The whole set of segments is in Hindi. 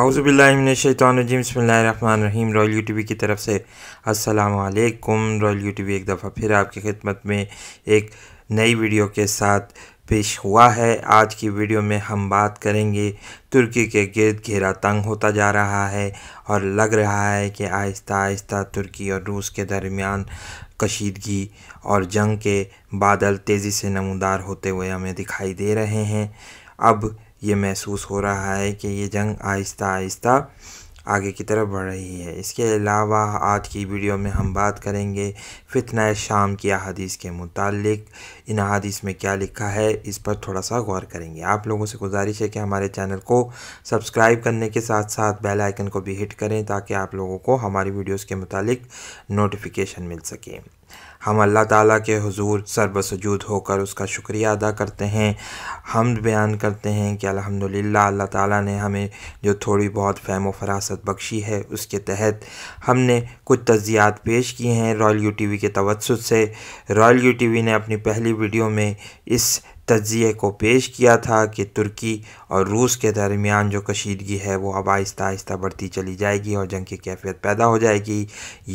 आउज़बिल्लिमिनशैतरजीमसमीम रॉयल यू टी वी की तरफ से असलकुम रॉयल यू टी वी एक दफ़ा फिर आपकी खिदमत में एक नई वीडियो के साथ पेश हुआ है आज की वीडियो में हम बात करेंगे तुर्की के गर्द घेरा तंग होता जा रहा है और लग रहा है कि आहिस्ता आहिस्ता तुर्की और रूस के दरमियान कशीदगी और जंग के बादल तेज़ी से नमदार होते हुए हमें दिखाई दे रहे हैं अब ये महसूस हो रहा है कि ये जंग आहिस्ता आहिस्ता आगे की तरफ बढ़ रही है इसके अलावा आज की वीडियो में हम बात करेंगे फितना शाम की अहादीस के मुतालिक इन अदीस में क्या लिखा है इस पर थोड़ा सा गौर करेंगे आप लोगों से गुजारिश है कि हमारे चैनल को सब्सक्राइब करने के साथ साथ बेल आइकन को भी हिट करें ताकि आप लोगों को हमारी वीडियोस के मुतालिक नोटिफिकेशन मिल सके हम अल्लाह ताला के हुजूर सरबसजूद होकर उसका शुक्रिया अदा करते हैं हम बयान करते हैं कि अल्हम्दुलिल्लाह अल्लाह ताला ने हमें जो थोड़ी बहुत फैम फरासत बख्शी है उसके तहत हमने कुछ तजियात पेश किए हैं रॉयल यू टी वी के तवसत से रॉयल यू टी वी ने अपनी पहली वीडियो में इस तजिए को पेश किया था कि तुर्की और रूस के दरमियान जो कशीदगी है वो अब आहिस्ता आहिस्ता बढ़ती चली जाएगी और जंग की कैफियत पैदा हो जाएगी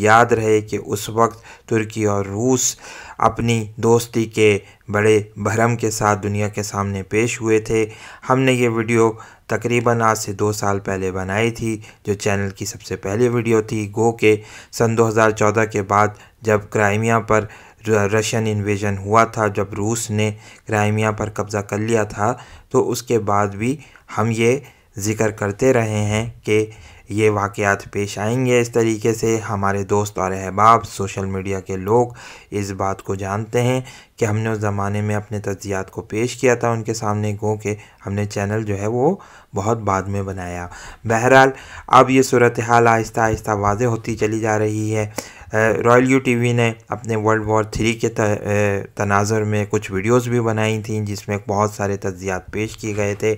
याद रहे कि उस वक्त तुर्की और रूस अपनी दोस्ती के बड़े भरम के साथ दुनिया के सामने पेश हुए थे हमने ये वीडियो तकरीबन आज से दो साल पहले बनाई थी जो चैनल की सबसे पहली वीडियो थी गो के सन 2014 के बाद जब क्राइमिया पर रशियन इन्वेजन हुआ था जब रूस ने क्राइमिया पर कब्ज़ा कर लिया था तो उसके बाद भी हम ये ज़िक्र करते रहे हैं कि ये वाक़ात पेश आएंगे इस तरीके से हमारे दोस्त और अहबाब सोशल मीडिया के लोग इस बात को जानते हैं कि हमने उस ज़माने में अपने तजियात को पेश किया था उनके सामने गो के हमने चैनल जो है वो बहुत बाद में बनाया बहरहाल अब ये सूरत हाल आहिस्ता आहिस्ता वाज होती चली जा रही है रॉयल यू टीवी ने अपने वर्ल्ड वॉर थ्री के तनाजर में कुछ वीडियोस भी बनाई थी जिसमें बहुत सारे तज्जियात पेश किए गए थे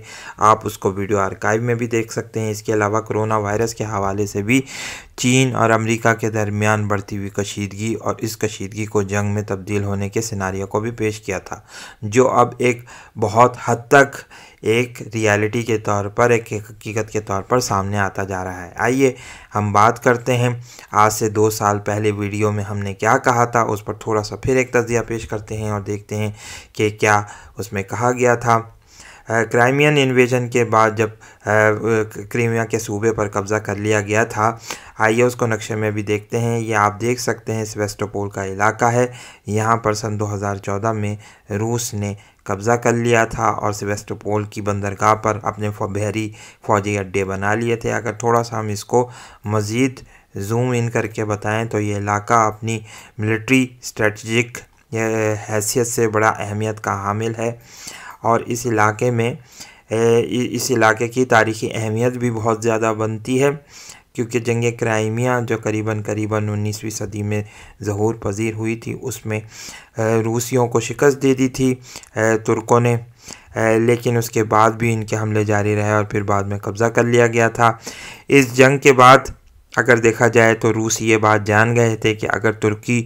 आप उसको वीडियो आर्काइव में भी देख सकते हैं इसके अलावा कोरोना वायरस के हवाले से भी चीन और अमेरिका के दरमियान बढ़ती हुई कशीदगी और इस कशीदगी को जंग में तब्दील होने के सिनारियों को भी पेश किया था जो अब एक बहुत हद तक एक रियलिटी के तौर पर एक हकीकत के तौर पर सामने आता जा रहा है आइए हम बात करते हैं आज से दो साल पहले वीडियो में हमने क्या कहा था उस पर थोड़ा सा फिर एक तजिया पेश करते हैं और देखते हैं कि क्या उसमें कहा गया था क्राइमियन इन्वेजन के बाद जब क्रीमिया के सूबे पर कब्ज़ा कर लिया गया था आइए उसको नक्शे में भी देखते हैं ये आप देख सकते हैं सेवेस्टोपोल का इलाका है यहाँ पर सन 2014 में रूस ने कब्ज़ा कर लिया था और सेवेस्टोपोल की बंदरगाह पर अपने बहरी फ़ौजी अड्डे बना लिए थे अगर थोड़ा सा हम इसको मज़ीद जूम इन करके बताएं तो ये इलाका अपनी मिलिट्री स्ट्रेटजिक हैसियत से बड़ा अहमियत का हामिल है और इस इलाके में इस इलाके की तारीखी अहमियत भी बहुत ज़्यादा बनती है क्योंकि जंग क्राइमिया जो करीबन करीबन उन्नीसवीं सदी में जहूर पजीर हुई थी उसमें रूसियों को शिकस्त दे दी थी तुर्कों ने लेकिन उसके बाद भी इनके हमले जारी रहे और फिर बाद में कब्ज़ा कर लिया गया था इस जंग के बाद अगर देखा जाए तो रूस ये बात जान गए थे कि अगर तुर्की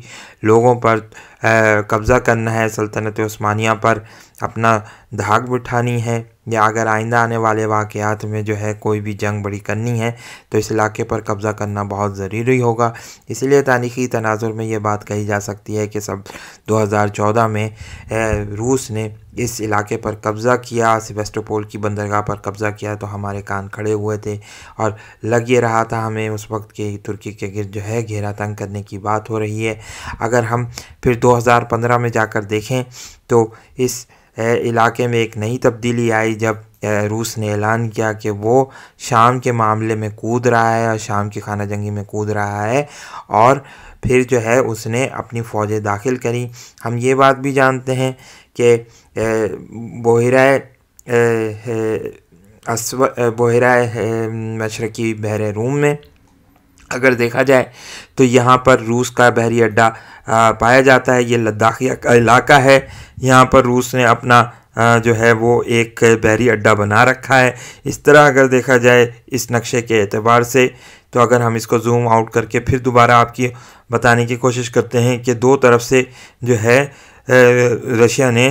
लोगों पर कब्ज़ा करना है सल्तनत ओस्मानिया पर अपना धाक बिठानी है या अगर आइंदा आने वाले वाक़ात में जो है कोई भी जंग बड़ी करनी है तो इस इलाके पर कब्ज़ा करना बहुत ज़रूरी होगा इसलिए तारीख़ी तनाजुर में ये बात कही जा सकती है कि सब 2014 में रूस ने इस इलाके पर कब्ज़ा किया सिवेस्टोपोल की बंदरगाह पर कब्ज़ा किया तो हमारे कान खड़े हुए थे और लग ये रहा था हमें उस वक्त के तुर्की के गिर जो है घेरा तंग करने की बात हो रही है अगर हम फिर दो 2015 में जाकर देखें तो इस इलाके में एक नई तब्दीली आई जब रूस ने ऐलान किया कि वो शाम के मामले में कूद रहा है और शाम की खाना जंगी में कूद रहा है और फिर जो है उसने अपनी फ़ौजें दाखिल करी हम ये बात भी जानते हैं कि बोहरा असव बहरा मशरकी बहर रूम में अगर देखा जाए तो यहाँ पर रूस का बहरी अड्डा पाया जाता है ये लद्दाखी इलाका है यहाँ पर रूस ने अपना जो है वो एक बहरी अड्डा बना रखा है इस तरह अगर देखा जाए इस नक्शे के एतबार से तो अगर हम इसको जूम आउट करके फिर दोबारा आपकी बताने की कोशिश करते हैं कि दो तरफ से जो है रशिया ने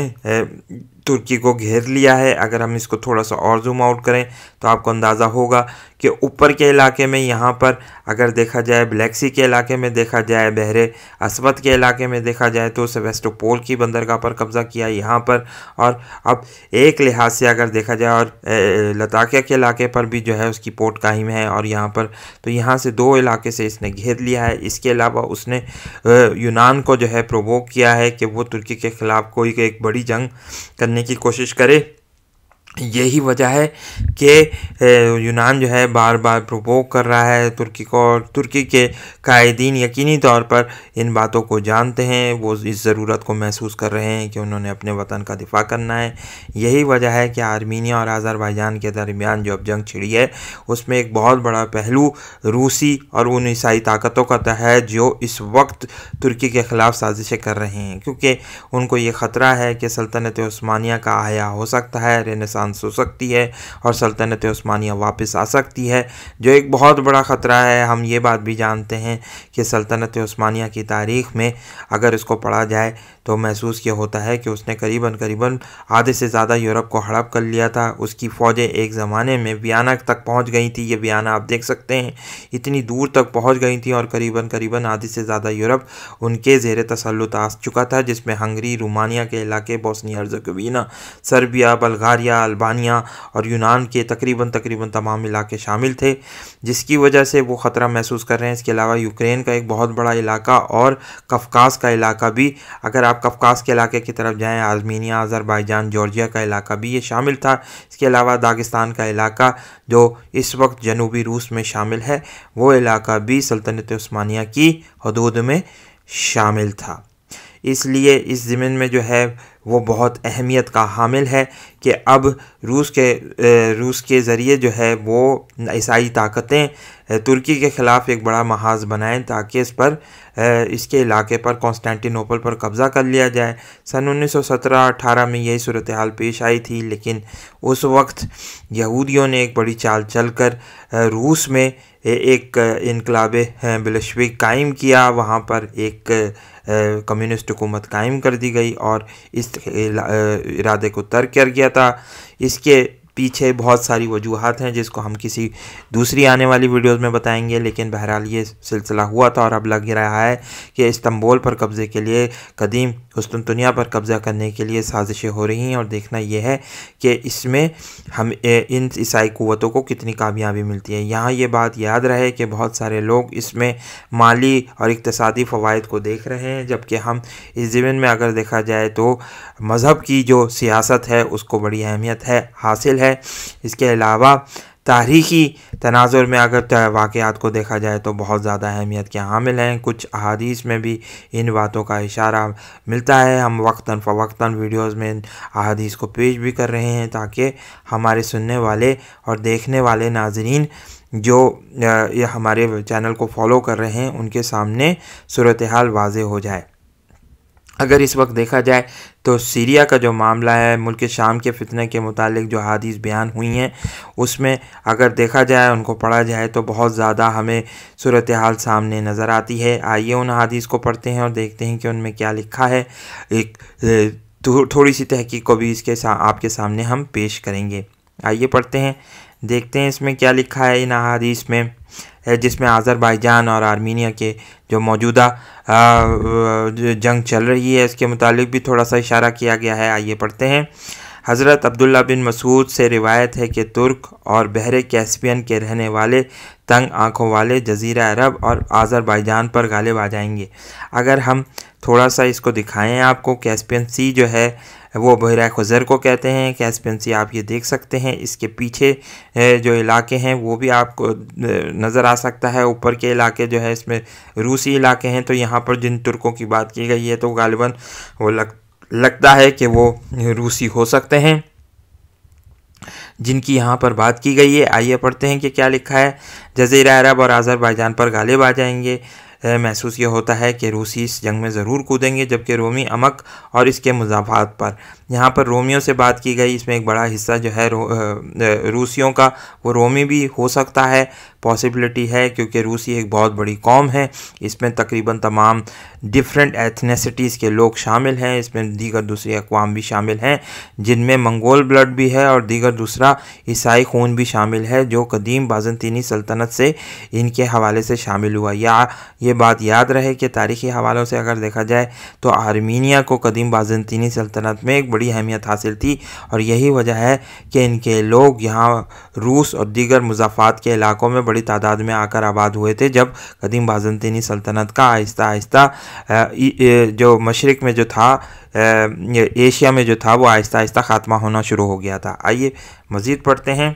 तुर्की को घेर लिया है अगर हम इसको थोड़ा सा और जूम आउट करें तो आपको अंदाज़ा होगा के ऊपर के इलाके में यहाँ पर अगर देखा जाए ब्लैक सी के इलाके में देखा जाए बहरे असमत के इलाके में देखा जाए तो सेवेस्टोपोल की बंदरगाह पर कब्ज़ा किया यहाँ पर और अब एक लिहाज से अगर देखा जाए और लताकिया के इलाके पर भी जो है उसकी पोर्ट कायम है और यहाँ पर तो यहाँ से दो इलाके से इसने घेर लिया है इसके अलावा उसने यूनान को जो है प्रोवोक किया है कि वो तुर्की के ख़िलाफ़ कोई एक बड़ी जंग करने की कोशिश करे यही वजह है कि यूनान जो है बार बार प्रपोक कर रहा है तुर्की को और तुर्की के कायदीन यकीनी तौर पर इन बातों को जानते हैं वो इस ज़रूरत को महसूस कर रहे हैं कि उन्होंने अपने वतन का दिफा करना है यही वजह है कि आर्मीनिया और आज़रबाईजान के दरमियान जो अब जंग छिड़ी है उसमें एक बहुत बड़ा पहलू रूसी और उन ईसाई ताकतों का है जो इस वक्त तुर्की के ख़िलाफ़ साजिशें कर रहे हैं क्योंकि उनको ये ख़तरा है कि सल्तनत स्मानिया का आया हो सकता है रेनेसा फ्रांस हो सकती है और सल्तनत ओस्मानिया वापस आ सकती है जो एक बहुत बड़ा ख़तरा है हम ये बात भी जानते हैं कि सल्तनत ओस्मानिया की तारीख़ में अगर इसको पढ़ा जाए तो महसूस ये होता है कि उसने करीबन करीबन आधे से ज़्यादा यूरोप को हड़प कर लिया था उसकी फ़ौजें एक ज़माने में वियाना तक पहुंच गई थी ये वियाना आप देख सकते हैं इतनी दूर तक पहुंच गई थी और करीबन करीबन आधे से ज़्यादा यूरोप उनके जेर तसलुत आ चुका था जिसमें हंगरी रोमानिया के इलाके Bosnia Herzegovina Serbia Bulgaria Albania और यूनान के तकरीबन तकरीबन तमाम इलाके शामिल थे जिसकी वजह से वो ख़तरा महसूस कर रहे हैं इसके अलावा यूक्रेन का एक बहुत बड़ा इलाका और कफकास का इलाका भी अगर आप कफकास के इलाके की तरफ जाएँ आर्मीनिया अजरबाईजान जॉर्जिया का इलाका भी ये शामिल था इसके अलावा दागिस्तान का इलाका जो इस वक्त जनूबी रूस में शामिल है वो इलाका भी सल्तनत स्मानिया की हदूद में शामिल था इसलिए इस ज़मीन में जो है वो बहुत अहमियत का हामिल है कि अब रूस के रूस के ज़रिए जो है वो ईसाई ताकतें तुर्की के ख़िलाफ़ एक बड़ा महाज बनाएं ताकि इस पर इसके इलाके पर कॉन्स्टेंटिनोपल पर कब्ज़ा कर लिया जाए सन 1917-18 में यही सूरत हाल पेश आई थी लेकिन उस वक्त यहूदियों ने एक बड़ी चाल चलकर रूस में एक इनकलाब बिलशविक कायम किया वहाँ पर एक कम्युनिस्ट हुकूमत कायम कर दी गई और इस इरादे को तर्क कर गया था इसके पीछे बहुत सारी वजूहत हैं जिसको हम किसी दूसरी आने वाली वीडियोस में बताएंगे लेकिन बहरहाल ये सिलसिला हुआ था और अब लग रहा है कि इस्तंबोल पर कब्ज़े के लिए कदीम हस्तुनिया पर कब्ज़ा करने के लिए साजिशें हो रही हैं और देखना यह है कि इसमें हम इन ईसाई क़वतों को कितनी कामयाबी मिलती है यहाँ ये बात याद रहे कि बहुत सारे लोग इसमें माली और इकतसादी फ़वाद को देख रहे हैं जबकि हम इस ज़मीन में अगर देखा जाए तो मज़हब की जो सियासत है उसको बड़ी अहमियत है हासिल है इसके अलावा तारीखी तनाजुर में अगर वाक़ात को देखा जाए तो बहुत ज़्यादा अहमियत के हामिल हैं कुछ अहादीस में भी इन बातों का इशारा मिलता है हम वक्ता फ़वक्ता वीडियोज़ में इन अहादीस को पेश भी कर रहे हैं ताकि हमारे सुनने वाले और देखने वाले नाजरीन जो ये हमारे चैनल को फॉलो कर रहे हैं उनके सामने सूरत हाल वाज हो जाए अगर इस वक्त देखा जाए तो सीरिया का जो मामला है मुल्क शाम के फितने के मुतालिक जो हादिस बयान हुई हैं उसमें अगर देखा जाए उनको पढ़ा जाए तो बहुत ज़्यादा हमें सूरत हाल सामने नज़र आती है आइए उन हादिस को पढ़ते हैं और देखते हैं कि उनमें क्या लिखा है एक थोड़ी सी तहकीक को भी इसके सा, आपके सामने हम पेश करेंगे आइए पढ़ते हैं देखते हैं इसमें क्या लिखा है इन अदीस में जिसमें आज़रबाईजान और आर्मीनिया के जो मौजूदा जंग चल रही है इसके मुतालिक भी थोड़ा सा इशारा किया गया है आइए पढ़ते हैं हज़रत अब्दुल्ला बिन मसूद से रिवायत है कि तुर्क और बहरे कैस्पियन के रहने वाले तंग आँखों वाले जजीरा अरब और आज़रबाईजान पर गालिब आ जाएंगे अगर हम थोड़ा सा इसको दिखाएं आपको कैस्पियन सी जो है वो बहरा खज़र को कहते हैं कैस्पियन सी आप ये देख सकते हैं इसके पीछे जो इलाके हैं वो भी आपको नज़र आ सकता है ऊपर के इलाके जो है इसमें रूसी इलाके हैं तो यहाँ पर जिन तुर्कों की बात की गई है तो गालिबा वो लग लगता है कि वो रूसी हो सकते हैं जिनकी यहाँ पर बात की गई है आइए पढ़ते हैं कि क्या लिखा है जजीरा अरब और आज़रबाईजान पर गालिब आ जाएंगे महसूस ये होता है कि रूसी इस जंग में ज़रूर कूदेंगे जबकि रोमी अमक और इसके मुजाफात पर यहाँ पर रोमियों से बात की गई इसमें एक बड़ा हिस्सा जो है रू, रूसियों का वो रोमी भी हो सकता है पॉसिबिलिटी है क्योंकि रूसी एक बहुत बड़ी कौम है इसमें तकरीबन तमाम डिफरेंट एथनेसिटीज़ के लोग शामिल हैं इसमें दीगर दूसरी अकवाम भी शामिल हैं जिनमें मंगोल ब्लड भी है और दीगर दूसरा ईसाई खून भी शामिल है जो कदीम बाजनतीनी सल्तनत से इनके हवाले से शामिल हुआ या ये बात याद रहे कि तारीखी हवालों से अगर देखा जाए तो आर्मीनिया को कदीम बाजनतीनी सल्तनत में एक बड़ी अहमियत हासिल थी और यही वजह है कि इनके लोग यहाँ रूस और दीगर मुजाफात के इलाकों में बड़ी तादाद में आकर आबाद हुए थे जब कदीम बाजनतीनी सल्तनत का आहिस्ता आहिस्ता जो मशरक़ में जो था एशिया में जो था वो आहिस्ता आहिस्ता ख़ात्मा होना शुरू हो गया था आइए मज़ीद पढ़ते हैं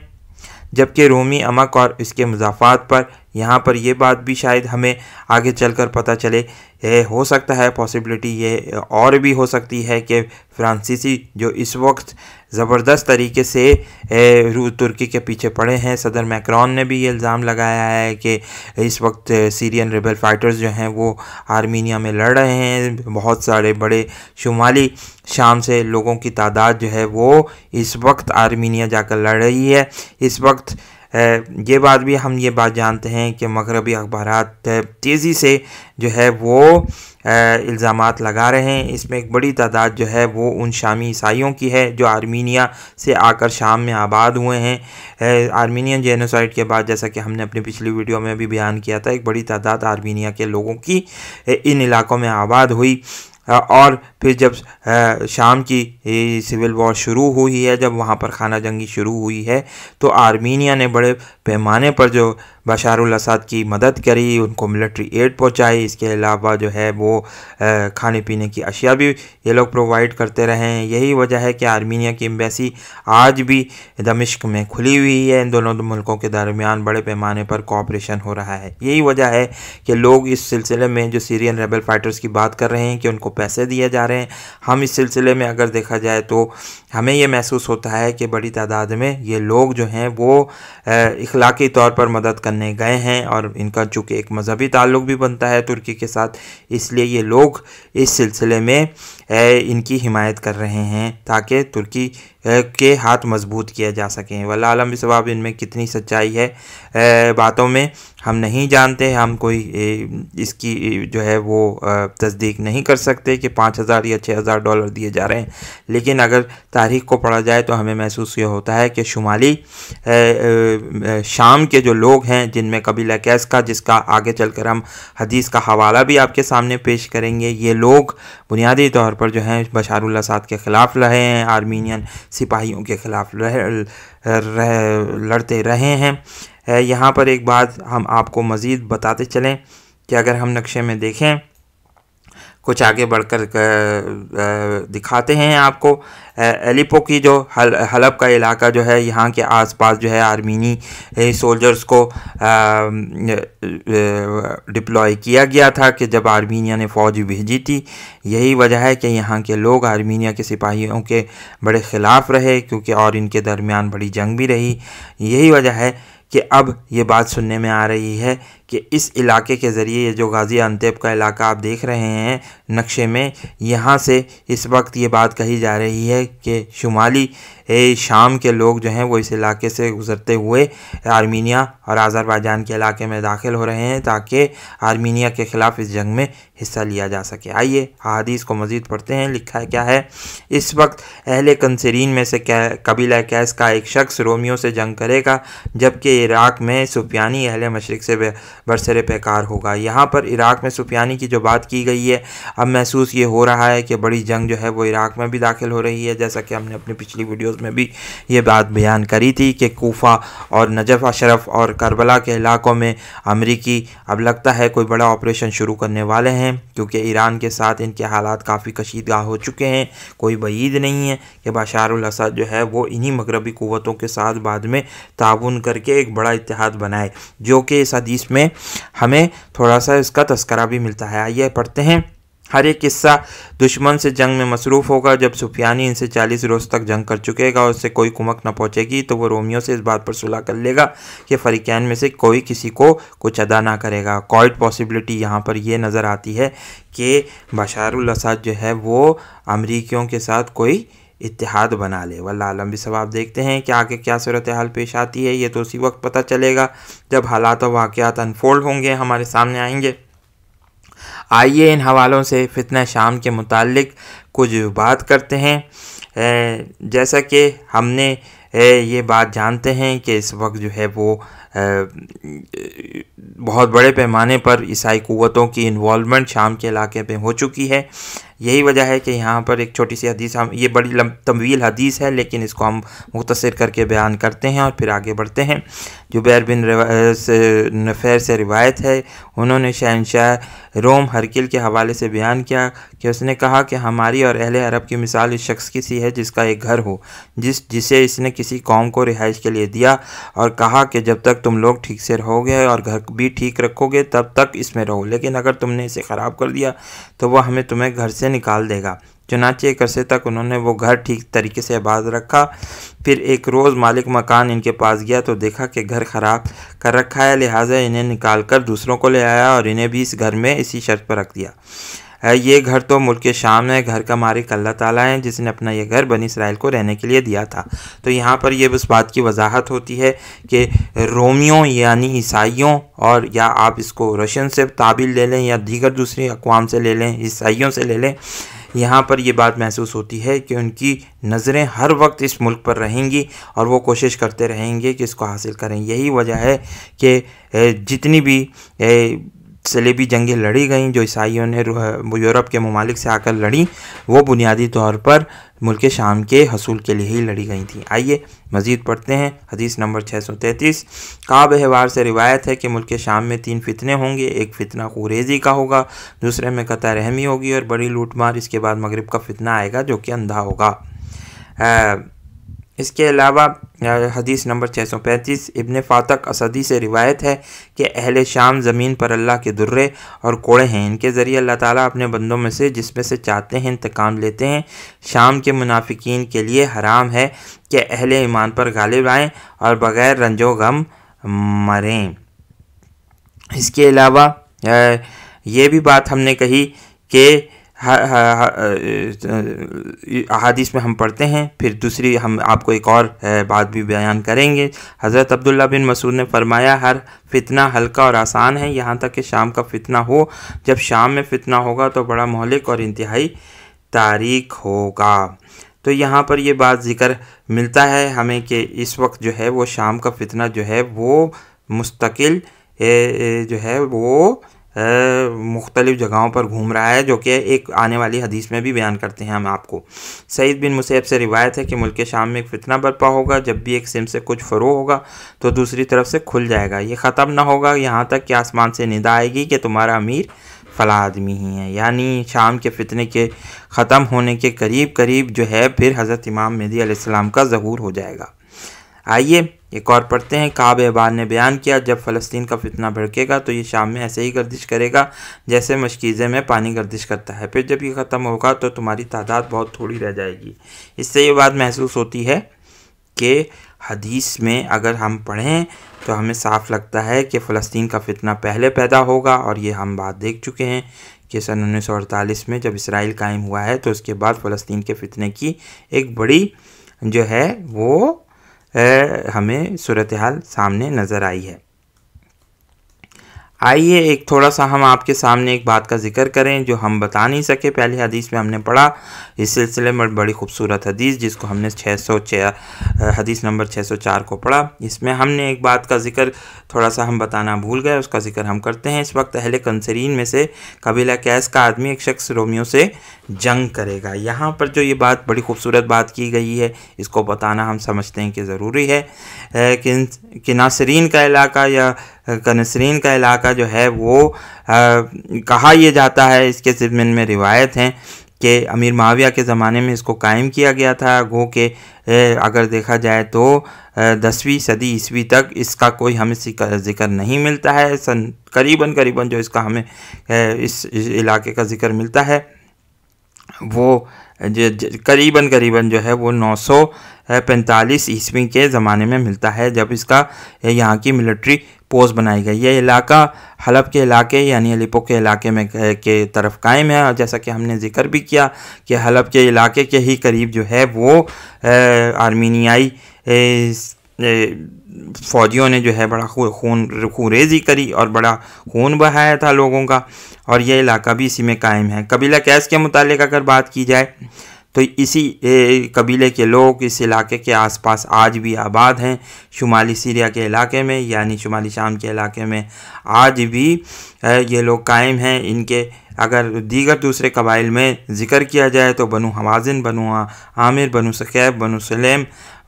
जबकि रोमी अमक और इसके मजाफात पर यहाँ पर ये बात भी शायद हमें आगे चलकर पता चले ये हो सकता है पॉसिबिलिटी ये और भी हो सकती है कि फ्रांसीसी जो इस वक्त ज़बरदस्त तरीके से रू तुर्की के पीछे पड़े हैं सदर मैक्रॉन ने भी ये इल्ज़ाम लगाया है कि इस वक्त सीरियन रेबल फाइटर्स जो हैं वो आर्मीनिया में लड़ रहे हैं बहुत सारे बड़े शुमाली शाम से लोगों की तादाद जो है वो इस वक्त आर्मीनिया जाकर लड़ रही है इस वक्त ये बात भी हम ये बात जानते हैं कि मगरबी अखबार तेज़ी से जो है वो इल्ज़ाम लगा रहे हैं इसमें एक बड़ी तादाद जो है वो उन शामी ईसाइयों की है जो आर्मीनिया से आकर शाम में आबाद हुए हैं आर्मीनियन जेनोसाइड के बाद जैसा कि हमने अपनी पिछली वीडियो में भी बयान किया था एक बड़ी तादाद आर्मीनिया के लोगों की इन इलाकों में आबाद हुई और फिर जब शाम की सिविल वॉर शुरू हुई है जब वहाँ पर खाना जंगी शुरू हुई है तो आर्मीनिया ने बड़े पैमाने पर जो बशार असाद की मदद करी उनको मिलिट्री एड पहुँचाई इसके अलावा जो है वो खाने पीने की अशिया भी ये लोग प्रोवाइड करते रहे हैं यही वजह है कि आर्मीनिया की एम्बेसी आज भी दमिश्क में खुली हुई है इन दोनों मुल्कों के दरमियान बड़े पैमाने पर कॉपरेशन हो रहा है यही वजह है कि लोग इस सिलसिले में जो सीरियन रेबल फाइटर्स की बात कर रहे हैं कि उनको पैसे दिए जा रहे हैं हम इस सिलसिले में अगर देखा जाए तो हमें ये महसूस होता है कि बड़ी तादाद में ये लोग जो हैं वो इखलाकी तौर पर मदद करने गए हैं और इनका चूँकि एक मज़हबी ताल्लुक़ भी बनता है तुर्की के साथ इसलिए ये लोग इस सिलसिले में इनकी हिमायत कर रहे हैं ताकि तुर्की के हाथ मजबूत किया जा सकें वल्ला आलम सबाब इनमें कितनी सच्चाई है बातों में हम नहीं जानते हम कोई इसकी जो है वो तस्दीक नहीं कर सकते कि पाँच हज़ार या छः हज़ार डॉलर दिए जा रहे हैं लेकिन अगर तारीख को पढ़ा जाए तो हमें महसूस ये होता है कि शुमाली शाम के जो लोग हैं जिनमें कबीला कैस का जिसका आगे चल कर हम हदीस का हवाला भी आपके सामने पेश करेंगे ये लोग बुनियादी तौर पर जो है बशार असाद के ख़िलाफ़ रहे हैं आर्मीनियन सिपाहियों के ख़िलाफ़ रह, रह, लड़ते रहे हैं यहाँ पर एक बात हम आपको मज़ीद बताते चलें कि अगर हम नक्शे में देखें कुछ आगे बढ़कर दिखाते हैं आपको एलिपो की जो हल हलब का इलाका जो है यहाँ के आसपास जो है आर्मीनी सोल्जर्स को डिप्लॉय किया गया था कि जब आर्मीनिया ने फ़ौज भेजी थी यही वजह है कि यहाँ के लोग आर्मीनिया के सिपाहियों के बड़े ख़िलाफ़ रहे क्योंकि और इनके दरमियान बड़ी जंग भी रही यही वजह है कि अब ये बात सुनने में आ रही है कि इस इलाके के ज़रिए ये जो अनतेब का इलाका आप देख रहे हैं नक्शे में यहाँ से इस वक्त ये बात कही जा रही है कि शुमाली शाम के लोग जो हैं वो इस इलाके से गुज़रते हुए आर्मीनिया और आज़रबाजान के इलाके में दाखिल हो रहे हैं ताकि आर्मीनिया के ख़िलाफ़ इस जंग में हिस्सा लिया जा सके आइए अदीस को मज़ीद पढ़ते हैं लिखा है क्या है इस वक्त अहल कंसरीन में से कबीला कैस का एक शख्स रोमियो से जंग करेगा जबकि इराक़ में सुफियानी अहल मशरक से बरसर पैकार होगा यहाँ पर इराक़ में सुफियानी की जो बात की गई है अब महसूस ये हो रहा है कि बड़ी जंग जो है वो इराक़ में भी दाखिल हो रही है जैसा कि हमने अपनी पिछली वीडियोज़ में भी ये बात बयान करी थी कि कोफा और नजफ़ अशरफ और करबला के इलाकों में अमरीकी अब लगता है कोई बड़ा ऑपरेशन शुरू करने वाले हैं क्योंकि ईरान के साथ इनके हालात काफ़ी कशीदगा हो चुके हैं कोई बीद नहीं है कि बाशारुल जो है वो इन्हीं मगरबी क़वतों के साथ बाद में ताउन करके एक बड़ा इतिहाद बनाए जो कि इस हदीस में हमें थोड़ा सा इसका तस्करा भी मिलता है आइए पढ़ते हैं हर एक किस्सा दुश्मन से जंग में मसरूफ़ होगा जब सुफियानी इनसे चालीस रोज़ तक जंग कर चुकेगा और उससे कोई कुमक न पहुँचेगी तो वो रोमियो से इस बात पर सुलह कर लेगा कि फ़रीकैन में से कोई किसी को कुछ अदा ना करेगा कॉइड पॉसिबिलिटी यहाँ पर ये नज़र आती है कि बशारुल असाद जो है वो अमरीकियों के साथ कोई इतिहाद बना ले वल्ला आलम भी सवाब आप देखते हैं कि आगे क्या सूरत हाल पेश आती है ये तो उसी वक्त पता चलेगा जब हालात और वाक़ात अनफोल्ड होंगे हमारे सामने आएंगे आइए इन हवालों से फितना शाम के मुतालिक कुछ बात करते हैं जैसा कि हमने ये बात जानते हैं कि इस वक्त जो है वो बहुत बड़े पैमाने पर ईसाई क़वतों की इन्वॉलमेंट शाम के इलाके में हो चुकी है यही वजह है कि यहाँ पर एक छोटी सी हदीस हम ये बड़ी तमवील हदीस है लेकिन इसको हम मुख्तर करके बयान करते हैं और फिर आगे बढ़ते हैं जुबैर बिन से नफ़ैर से रिवायत है उन्होंने शहनशाह रोम हरकिल के हवाले से बयान किया कि उसने कहा कि हमारी और अहले अरब की मिसाल इस शख्स की सी है जिसका एक घर हो जिस जिसे इसने किसी कौम को रिहाइश के लिए दिया और कहा कि जब तक तुम लोग ठीक से रहोगे और घर भी ठीक रखोगे तब तक इसमें रहो लेकिन अगर तुमने इसे ख़राब कर दिया तो वह हमें तुम्हें घर से निकाल देगा चुनाचे एक अरसे तक उन्होंने वो घर ठीक तरीके से आबाद रखा फिर एक रोज़ मालिक मकान इनके पास गया तो देखा कि घर ख़राब कर रखा है लिहाजा इन्हें निकाल कर दूसरों को ले आया और इन्हें भी इस घर में इसी शर्त पर रख दिया ये घर तो मुल्क के शाम है घर का मालिक अल्लाह ताला है जिसने अपना ये घर बनी इसराइल को रहने के लिए दिया था तो यहाँ पर यह उस बात की वजाहत होती है कि रोमियों यानी ईसाइयों और या आप इसको रशियन से ताबिल ले लें या दीगर दूसरी अकवाम से ले लें ईसाइयों से ले लें यहाँ पर यह बात महसूस होती है कि उनकी नज़रें हर वक्त इस मुल्क पर रहेंगी और वो कोशिश करते रहेंगे कि इसको हासिल करें यही वजह है कि जितनी भी सलेबी जंगें लड़ी गईं जो ईसाइयों ने यूरोप के ममालिक से आकर लड़ी वो बुनियादी तौर पर मुल्क शाम के हसूल के लिए ही लड़ी गई थी आइए मज़ीद पढ़ते हैं हदीस नंबर 633 काब अहवार से रिवायत है कि मुल्क शाम में तीन फितने होंगे एक फितना कुरेजी का होगा दूसरे में कतः रहमी होगी और बड़ी लूटमार इसके बाद मगरब का फितना आएगा जो कि अंधा होगा इसके अलावा हदीस नंबर 635 इब्ने फातक असदी से रिवायत है कि अहल शाम ज़मीन पर अल्लाह के दुर्रे और कोड़े हैं इनके ज़रिए अल्लाह ताला अपने बंदों में से जिसमें से चाहते हैं इंतकाम लेते हैं शाम के मुनाफिकीन के लिए हराम है कि अहल ईमान पर गालिब आएँ और बग़ैर रंजो गम मरें इसके अलावा ये भी बात हमने कही कि अहादीस में हम पढ़ते हैं फिर दूसरी हम आपको एक और बात भी बयान करेंगे हज़रत अब्दुल्ला बिन मसूद ने फरमाया हर फितना हल्का और आसान है यहाँ तक कि शाम का फितना हो जब शाम में फितना होगा तो बड़ा मौलिक और इंतहाई तारीख होगा तो यहाँ पर ये बात ज़िक्र मिलता है हमें कि इस वक्त जो है वो शाम का फितना जो है वो मुस्तकिल जो है वो मुख्तलि जगहों पर घूम रहा है जो कि एक आने वाली हदीस में भी बयान करते हैं हम आपको सईद बिन मुसैब से रिवायत है कि मुल्क शाम में एक फितना बर्पा होगा जब भी एक सिम से कुछ फ़रो होगा तो दूसरी तरफ से खुल जाएगा ये ख़त्म ना होगा यहाँ तक कि आसमान से निदा आएगी कि तुम्हारा अमीर फ़ला आदमी ही है यानी शाम के फितने के ख़त्म होने के करीब करीब जो है फिर हज़रत इमाम मेदी आसमाम का ज़हूर हो जाएगा आइए एक और पढ़ते हैं काब अहबार ने बयान किया जब फ़लस्तीन का फितना भड़केगा तो ये शाम में ऐसे ही गर्दिश करेगा जैसे मशकीज़े में पानी गर्दिश करता है फिर जब ये ख़त्म होगा तो तुम्हारी तादाद बहुत थोड़ी रह जाएगी इससे ये बात महसूस होती है कि हदीस में अगर हम पढ़ें तो हमें साफ लगता है कि फ़लस्तीन का फितना पहले पैदा होगा और ये हम बात देख चुके हैं कि सन उन्नीस में जब इसराइल कायम हुआ है तो उसके बाद फ़लस्तीन के फितने की एक बड़ी जो है वो हमें सूरत हाल सामने नज़र आई है आइए एक थोड़ा सा हम आपके सामने एक बात का जिक्र करें जो हम बता नहीं सके पहले हदीस में हमने पढ़ा इस सिलसिले में बड़ी खूबसूरत हदीस जिसको हमने छः सौ हदीस नंबर 604 को पढ़ा इसमें हमने एक बात का जिक्र थोड़ा सा हम बताना भूल गए उसका जिक्र हम करते हैं इस वक्त अहले कंसरीन में से कबीला कैस का आदमी एक शख्स रोमियो से जंग करेगा यहाँ पर जो ये बात बड़ी खूबसूरत बात की गई है इसको बताना हम समझते हैं कि ज़रूरी है कि, कि नासरीन का इलाका या कनसरीन का इलाका जो है वो आ, कहा यह जाता है इसके सिमन में रिवायत हैं कि अमीर माविया के ज़माने में इसको कायम किया गया था गो के अगर देखा जाए तो दसवीं सदी ईस्वी तक इसका कोई हमें जिक्र नहीं मिलता है सन करीबन करीबन जो इसका हमें इस इलाके का जिक्र मिलता है वो करीबन करीबन जो है वो नौ सौ पैंतालीस ईस्वी के ज़माने में मिलता है जब इसका यहाँ की मिलिट्री पोस्ट बनाई गई ये इलाका हलब के इलाके यानी अलीपो के इलाके में के तरफ कायम है और जैसा कि हमने जिक्र भी किया कि हलब के इलाके के ही करीब जो है वो आर्मीनियाई फ़ौजियों ने जो है बड़ा खून रेजी करी और बड़ा खून बहाया था लोगों का और यह इलाका भी इसी में कायम है कबीला कैस के मुतल अगर बात की जाए तो इसी कबीले के लोग इस इलाके के आसपास आज भी आबाद हैं शुमाली सीरिया के इलाके में यानी शुमाली शाम के इलाके में आज भी ये लोग कायम हैं इनके अगर दीगर दूसरे कबाइल में ज़िक्र किया जाए तो बनु हवाजिन बनु आमिर बनु सकैब बनु सलेम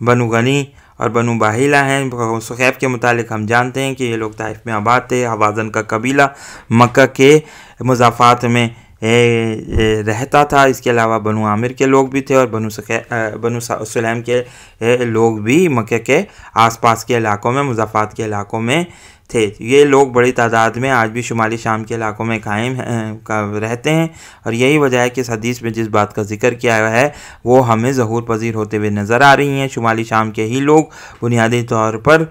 बनु गनी और बनु बाहिला हैं सुखैब के मुतालिक हम जानते हैं कि ये लोग ताइफ में आबाद थे हवाजन का कबीला मक्का के मुजाफात में ए, रहता था इसके अलावा बनु आमिर के लोग भी थे और बनु सकै बनु सलेम के ए, लोग भी मक्के के आसपास के इलाकों में मुजाफात के इलाकों में थे ये लोग बड़ी तादाद में आज भी शुमाली शाम के इलाकों में कायम का रहते हैं और यही वजह है कि इस हदीस में जिस बात का जिक्र किया गया है वो हमें जहूर पजीर होते हुए नज़र आ रही हैं शुमाली शाम के ही लोग बुनियादी तौर पर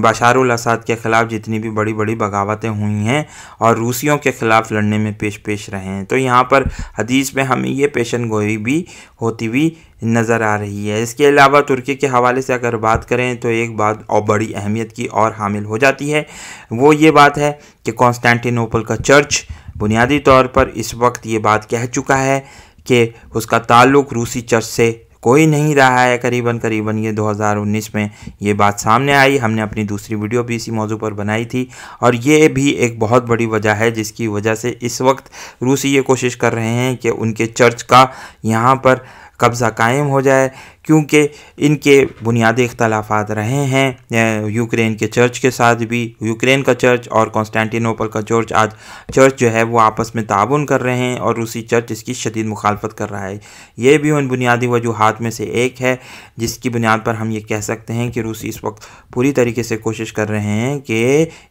बशारसाद के ख़िलाफ़ जितनी भी बड़ी बड़ी बगावतें हुई हैं और रूसियों के ख़िलाफ़ लड़ने में पेश पेश रहे हैं तो यहाँ पर हदीस में हमें ये पेशन गोई भी होती हुई नज़र आ रही है इसके अलावा तुर्की के हवाले से अगर बात करें तो एक बात और बड़ी अहमियत की और हामिल हो जाती है वो ये बात है कि कॉन्स्टेंटिनोपल का चर्च बुनियादी तौर पर इस वक्त ये बात कह चुका है कि उसका ताल्लुक़ रूसी चर्च से कोई नहीं रहा है करीबन करीबन ये 2019 में ये बात सामने आई हमने अपनी दूसरी वीडियो भी इसी मौजू पर बनाई थी और ये भी एक बहुत बड़ी वजह है जिसकी वजह से इस वक्त रूसी ये कोशिश कर रहे हैं कि उनके चर्च का यहाँ पर कब्ज़ा कायम हो जाए क्योंकि इनके बुनियादी इख्तलाफात रहे हैं यूक्रेन के चर्च के साथ भी यूक्रेन का चर्च और कॉन्स्टेंटिनोपल का चर्च आज चर्च जो है वो आपस में ताउन कर रहे हैं और रूसी चर्च इसकी शदीद मुखालफत कर रहा है ये भी उन बुनियादी वजूहत में से एक है जिसकी बुनियाद पर हम ये कह सकते हैं कि रूसी इस वक्त पूरी तरीके से कोशिश कर रहे हैं कि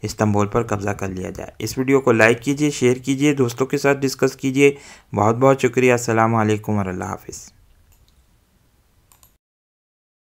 इस्तंबुल पर कब्ज़ा कर लिया जाए इस वीडियो को लाइक कीजिए शेयर कीजिए दोस्तों के साथ डिस्कस कीजिए बहुत बहुत शुक्रिया असल वरल हाफिज़